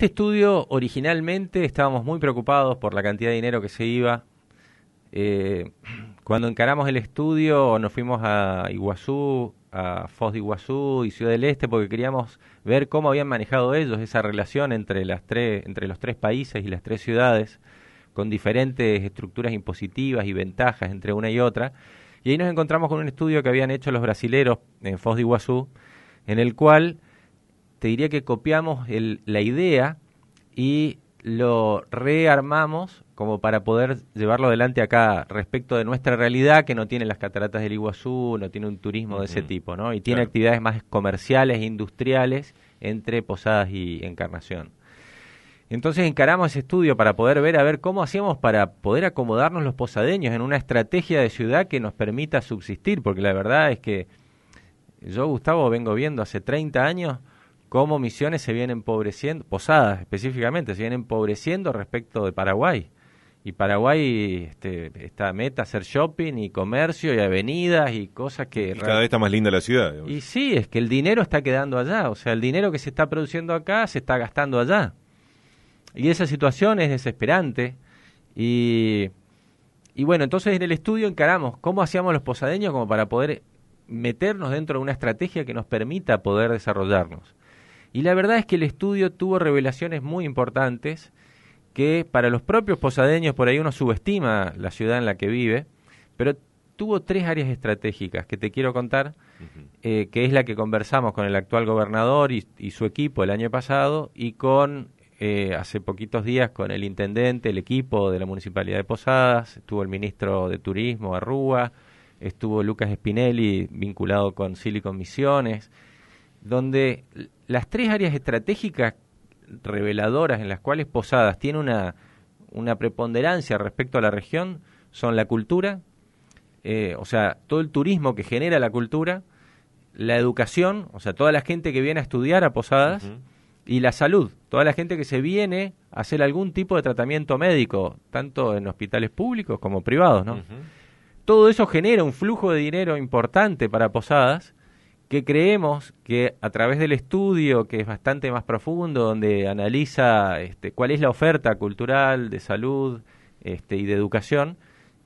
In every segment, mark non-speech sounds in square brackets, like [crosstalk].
Este estudio originalmente estábamos muy preocupados por la cantidad de dinero que se iba. Eh, cuando encaramos el estudio nos fuimos a Iguazú, a Foz de Iguazú y Ciudad del Este porque queríamos ver cómo habían manejado ellos esa relación entre, las tres, entre los tres países y las tres ciudades con diferentes estructuras impositivas y ventajas entre una y otra. Y ahí nos encontramos con un estudio que habían hecho los brasileros en Foz de Iguazú, en el cual te diría que copiamos la idea y lo rearmamos como para poder llevarlo adelante acá respecto de nuestra realidad que no tiene las cataratas del Iguazú, no tiene un turismo de ese tipo, ¿no? Y tiene actividades más comerciales industriales entre Posadas y Encarnación. Entonces encaramos ese estudio para poder ver a ver cómo hacíamos para poder acomodarnos los posadeños en una estrategia de ciudad que nos permita subsistir, porque la verdad es que yo, Gustavo, vengo viendo hace 30 años cómo Misiones se vienen empobreciendo, Posadas específicamente, se vienen empobreciendo respecto de Paraguay. Y Paraguay este, está meta hacer shopping y comercio y avenidas y cosas que... cada vez está más linda la ciudad. Y sí, es que el dinero está quedando allá, o sea, el dinero que se está produciendo acá se está gastando allá. Y esa situación es desesperante. Y, y bueno, entonces en el estudio encaramos cómo hacíamos los posadeños como para poder meternos dentro de una estrategia que nos permita poder desarrollarnos. Y la verdad es que el estudio tuvo revelaciones muy importantes que para los propios posadeños por ahí uno subestima la ciudad en la que vive, pero tuvo tres áreas estratégicas que te quiero contar, eh, que es la que conversamos con el actual gobernador y, su equipo el año pasado y con eh, hace poquitos días con el intendente, el equipo de la Municipalidad de Posadas, estuvo el ministro de Turismo, Arrúa, estuvo Lucas Spinelli vinculado con Silicon Misiones donde las tres áreas estratégicas reveladoras en las cuales Posadas tiene una, preponderancia respecto a la región son la cultura, eh, o sea, todo el turismo que genera la cultura, la educación, o sea, toda la gente que viene a estudiar a Posadas, y la salud, toda la gente que se viene a hacer algún tipo de tratamiento médico, tanto en hospitales públicos como privados, ¿no? Todo eso genera un flujo de dinero importante para Posadas, que creemos que a través del estudio, que es bastante más profundo, donde analiza este, cuál es la oferta cultural, de salud este, y de educación,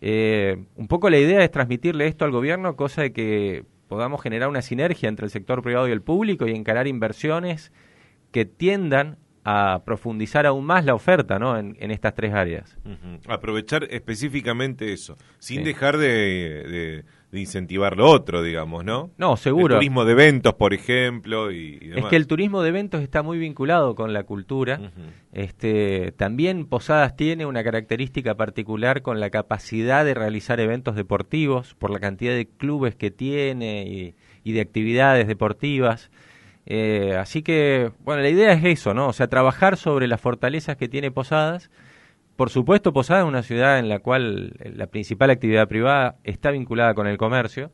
eh, un poco la idea es transmitirle esto al gobierno, cosa de que podamos generar una sinergia entre el sector privado y el público y encarar inversiones que tiendan a profundizar aún más la oferta ¿no? en, estas tres áreas. Aprovechar específicamente eso, sin dejar de de incentivar lo otro, digamos, ¿no? No, seguro. El turismo de eventos, por ejemplo, y, Es que el turismo de eventos está muy vinculado con la cultura. Este, también Posadas tiene una característica particular con la capacidad de realizar eventos deportivos por la cantidad de clubes que tiene y, de actividades deportivas. Eh, así que, bueno, la idea es eso, ¿no? O sea, trabajar sobre las fortalezas que tiene Posadas por supuesto, Posada es una ciudad en la cual eh, la principal actividad privada está vinculada con el comercio,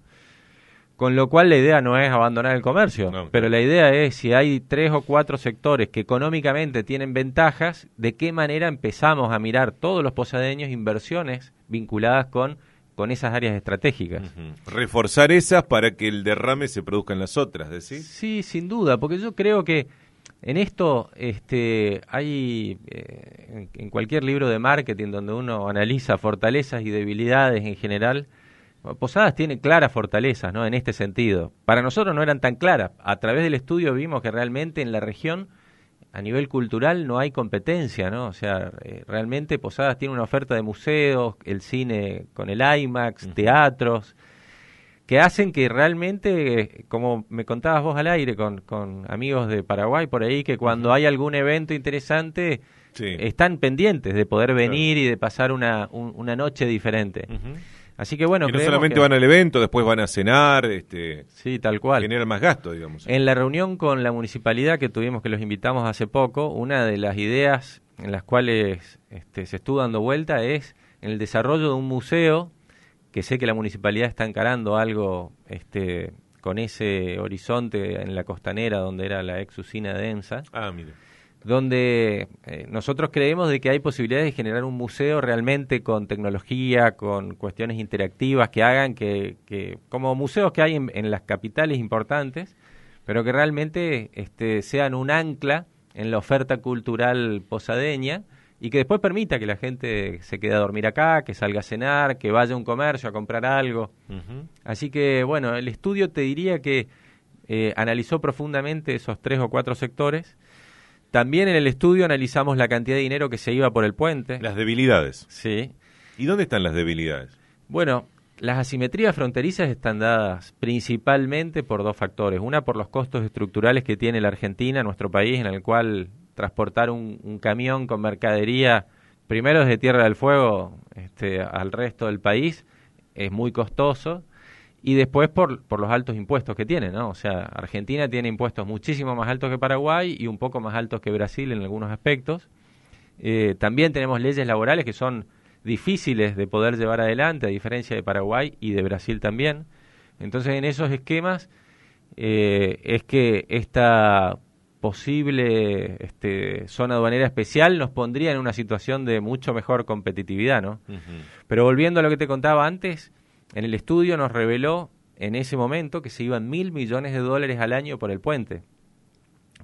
con lo cual la idea no es abandonar el comercio, pero la idea es si hay tres o cuatro sectores que económicamente tienen ventajas, de qué manera empezamos a mirar todos los posadeños inversiones vinculadas con con esas áreas estratégicas. Reforzar esas para que el derrame se produzca en las otras, ¿decís? Sí, sin duda, porque yo creo que en esto este, hay, eh, en cualquier libro de marketing donde uno analiza fortalezas y debilidades en general, Posadas tiene claras fortalezas ¿no? en este sentido. Para nosotros no eran tan claras. A través del estudio vimos que realmente en la región, a nivel cultural, no hay competencia. ¿no? O sea, eh, realmente Posadas tiene una oferta de museos, el cine con el IMAX, teatros que hacen que realmente, como me contabas vos al aire con, con amigos de Paraguay por ahí, que cuando hay algún evento interesante están pendientes de poder venir y de pasar una, noche diferente. Así que bueno, no solamente van al evento, después van a cenar, este, sí, tal cual, generan más gasto, digamos. En la reunión con la municipalidad que tuvimos, que los invitamos hace poco, una de las ideas en las cuales este, se estuvo dando vuelta es el desarrollo de un museo que sé que la municipalidad está encarando algo este, con ese horizonte en la costanera donde era la ex usina de ah, Donde eh, nosotros creemos de que hay posibilidades de generar un museo realmente con tecnología, con cuestiones interactivas que hagan que, como museos que hay en, las capitales importantes, pero que realmente este, sean un ancla en la oferta cultural posadeña y que después permita que la gente se quede a dormir acá, que salga a cenar, que vaya a un comercio a comprar algo. Así que, bueno, el estudio te diría que eh, analizó profundamente esos tres o cuatro sectores. También en el estudio analizamos la cantidad de dinero que se iba por el puente. Las debilidades. Sí. ¿Y dónde están las debilidades? Bueno, las asimetrías fronterizas están dadas principalmente por dos factores. Una por los costos estructurales que tiene la Argentina, nuestro país, en el cual transportar un, camión con mercadería, primero desde Tierra del Fuego este, al resto del país, es muy costoso y después por, los altos impuestos que tiene, O sea, Argentina tiene impuestos muchísimo más altos que Paraguay y un poco más altos que Brasil en algunos aspectos. Eh, también tenemos leyes laborales que son difíciles de poder llevar adelante, a diferencia de Paraguay y de Brasil también. Entonces, en esos esquemas eh, es que esta posible este, zona aduanera especial nos pondría en una situación de mucho mejor competitividad, ¿no? Pero volviendo a lo que te contaba antes, en el estudio nos reveló en ese momento que se iban mil millones de dólares al año por el puente.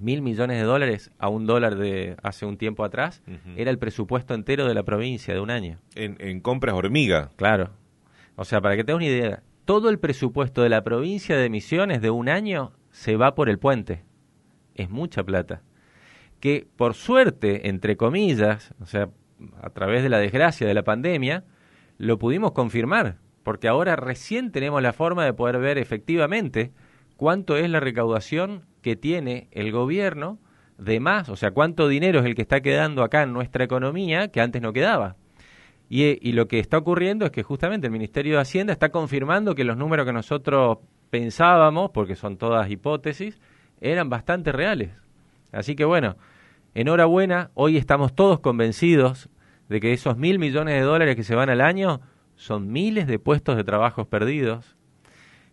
Mil millones de dólares a un dólar de hace un tiempo atrás era el presupuesto entero de la provincia de un año. En, compras hormiga. Claro. O sea, para que tengas una idea, todo el presupuesto de la provincia de Misiones de un año se va por el puente es mucha plata. Que por suerte, entre comillas, o sea, a través de la desgracia de la pandemia, lo pudimos confirmar, porque ahora recién tenemos la forma de poder ver efectivamente cuánto es la recaudación que tiene el gobierno de más, o sea, cuánto dinero es el que está quedando acá en nuestra economía que antes no quedaba. Y, y, lo que está ocurriendo es que justamente el Ministerio de Hacienda está confirmando que los números que nosotros pensábamos, porque son todas hipótesis, eran bastante reales. Así que bueno, enhorabuena, hoy estamos todos convencidos de que esos mil millones de dólares que se van al año son miles de puestos de trabajos perdidos,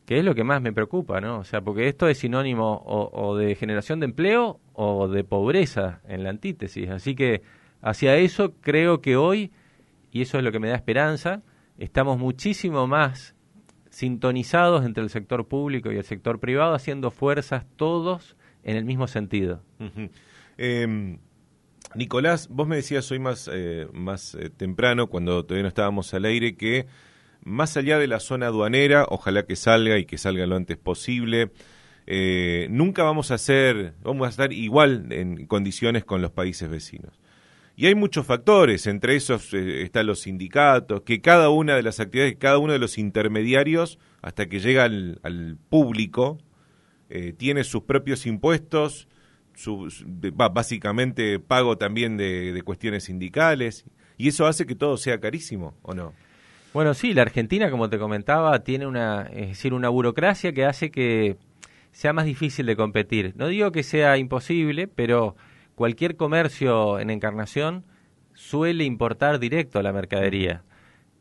que es lo que más me preocupa, ¿no? O sea, porque esto es sinónimo o, o de generación de empleo o de pobreza en la antítesis. Así que hacia eso creo que hoy, y eso es lo que me da esperanza, estamos muchísimo más sintonizados entre el sector público y el sector privado, haciendo fuerzas todos en el mismo sentido. Em, Nicolás, vos me decías hoy más, eh, más eh, temprano, cuando todavía no estábamos al aire, que más allá de la zona aduanera, ojalá que salga y que salga lo antes posible, eh, nunca vamos a ser, vamos a estar igual en condiciones con los países vecinos. Y hay muchos factores, entre esos eh, están los sindicatos, que cada una de las actividades, cada uno de los intermediarios, hasta que llega al, público, eh, tiene sus propios impuestos, básicamente pago también de, cuestiones sindicales, y eso hace que todo sea carísimo, ¿o no? Bueno, sí, la Argentina, como te comentaba, tiene una, decir, una burocracia que hace que sea más difícil de competir. No digo que sea imposible, pero cualquier comercio en Encarnación suele importar directo la mercadería.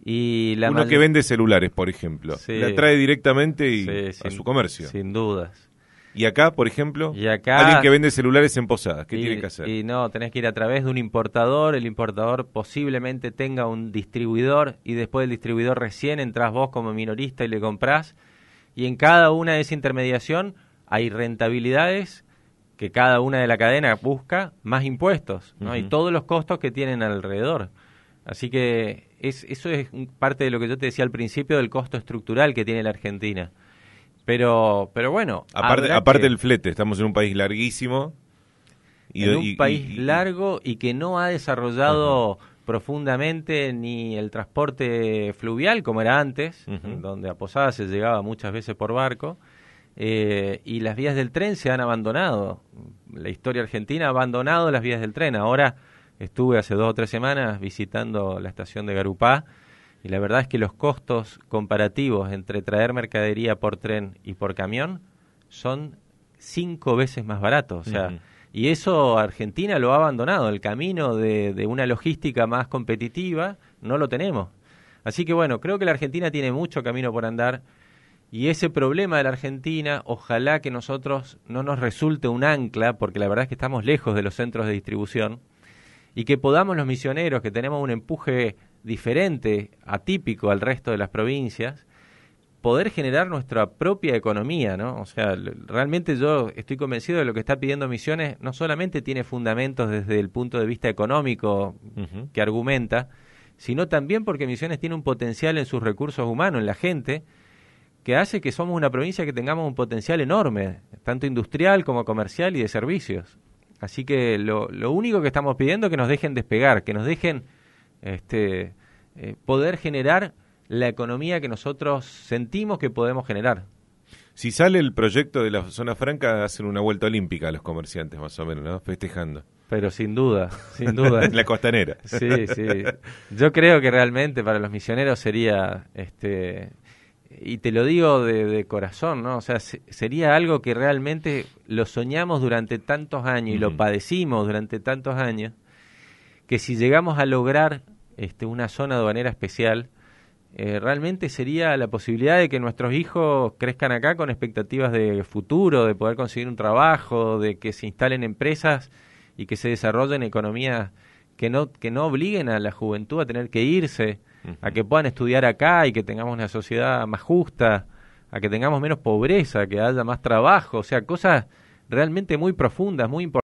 Y la Uno que vende celulares, por ejemplo, la trae directamente y, a su comercio. Sin dudas. Y acá, por ejemplo, alguien que vende celulares en Posadas, ¿qué tiene que hacer? Y no, tenés que ir a través de un importador, el importador posiblemente tenga un distribuidor y después del distribuidor recién entras vos como minorista y le comprás. Y en cada una de esa intermediación hay rentabilidades que cada una de la cadena busca más impuestos y todos los costos que tienen alrededor. Así que es, eso es parte de lo que yo te decía al principio del costo estructural que tiene la Argentina. Pero, pero bueno. Aparte, aparte del flete, estamos en un país larguísimo. Y, un país largo y que no ha desarrollado profundamente ni el transporte fluvial como era antes, donde a Posadas se llegaba muchas veces por barco. Eh, y las vías del tren se han abandonado. La historia argentina ha abandonado las vías del tren. Ahora estuve hace dos o tres semanas visitando la estación de Garupá y la verdad es que los costos comparativos entre traer mercadería por tren y por camión son cinco veces más baratos. O sea, Y eso Argentina lo ha abandonado. El camino de, una logística más competitiva no lo tenemos. Así que bueno, creo que la Argentina tiene mucho camino por andar. Y ese problema de la Argentina, ojalá que nosotros no nos resulte un ancla, porque la verdad es que estamos lejos de los centros de distribución, y que podamos los misioneros, que tenemos un empuje diferente, atípico al resto de las provincias, poder generar nuestra propia economía, ¿no? O sea, realmente yo estoy convencido de lo que está pidiendo Misiones no solamente tiene fundamentos desde el punto de vista económico que argumenta, sino también porque Misiones tiene un potencial en sus recursos humanos, en la gente, que hace que somos una provincia que tengamos un potencial enorme, tanto industrial como comercial y de servicios. Así que lo, único que estamos pidiendo es que nos dejen despegar, que nos dejen este, eh, poder generar la economía que nosotros sentimos que podemos generar. Si sale el proyecto de la zona franca, hacen una vuelta olímpica a los comerciantes, más o menos, ¿no? Festejando. Pero sin duda, sin [laughs] duda. En la costanera. Sí, sí. Yo creo que realmente para los misioneros sería este, y te lo digo de, corazón, ¿no? O sea, sería algo que realmente lo soñamos durante tantos años y lo padecimos durante tantos años, que si llegamos a lograr este, una zona aduanera especial, eh, realmente sería la posibilidad de que nuestros hijos crezcan acá con expectativas de futuro, de poder conseguir un trabajo, de que se instalen empresas y que se desarrollen economías que no, que no obliguen a la juventud a tener que irse a que puedan estudiar acá y que tengamos una sociedad más justa, a que tengamos menos pobreza, que haya más trabajo, o sea, cosas realmente muy profundas, muy importantes.